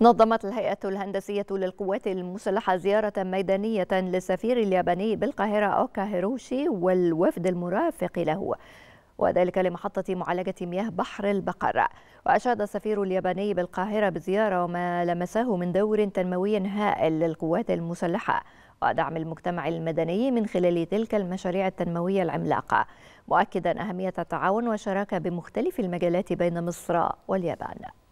نظمت الهيئة الهندسية للقوات المسلحة زيارة ميدانية للسفير الياباني بالقاهرة أوكا هيروشي والوفد المرافق له وذلك لمحطة معالجة مياه بحر البقرة وأشاد السفير الياباني بالقاهرة بزيارة وما لمسه من دور تنموي هائل للقوات المسلحة ودعم المجتمع المدني من خلال تلك المشاريع التنموية العملاقة مؤكدا أهمية التعاون والشراكة بمختلف المجالات بين مصر واليابان